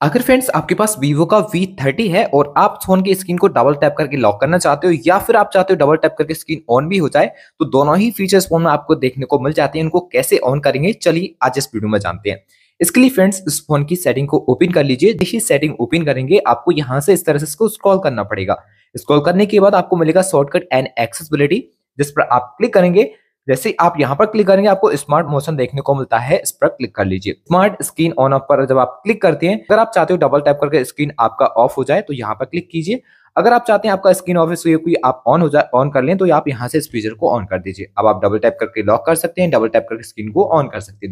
अगर फ्रेंड्स आपके पास वीवो का V30 है और आप फोन की स्क्रीन को डबल टैप करके लॉक करना चाहते हो या फिर आप चाहते हो डबल टैप करके स्क्रीन ऑन भी हो जाए तो दोनों ही फीचर्स फोन में आपको देखने को मिल जाते हैं इनको कैसे ऑन करेंगे चलिए आज इस वीडियो में जानते हैं इसके लिए फ्रेंड्स इस फोन की सेटिंग को ओपन कर लीजिए जैसे सेटिंग ओपन करेंगे आपको यहाँ से इस तरह से इसको स्क्रॉल करना पड़ेगा स्क्रॉल करने के बाद आपको मिलेगा शॉर्टकट एंड एक्सेसिबिलिटी जिस पर आप क्लिक करेंगे जैसे आप यहाँ पर क्लिक करेंगे आपको स्मार्ट मोशन देखने को मिलता है इस पर क्लिक कर लीजिए स्मार्ट स्क्रीन ऑन ऑफ पर जब आप क्लिक करते हैं अगर आप चाहते हो डबल टैप करके स्क्रीन आपका ऑफ हो जाए तो यहाँ पर क्लिक कीजिए अगर आप चाहते हैं आपका स्क्रीन ऑफिस तो कोई आप ऑन हो जाए ऑन कर लें तो आप यहाँ से इस फीचर को ऑन कर दीजिए अब आप डबल टैप करके लॉक कर सकते हैं डबल टैप करके स्क्रीन को ऑन कर सकते हैं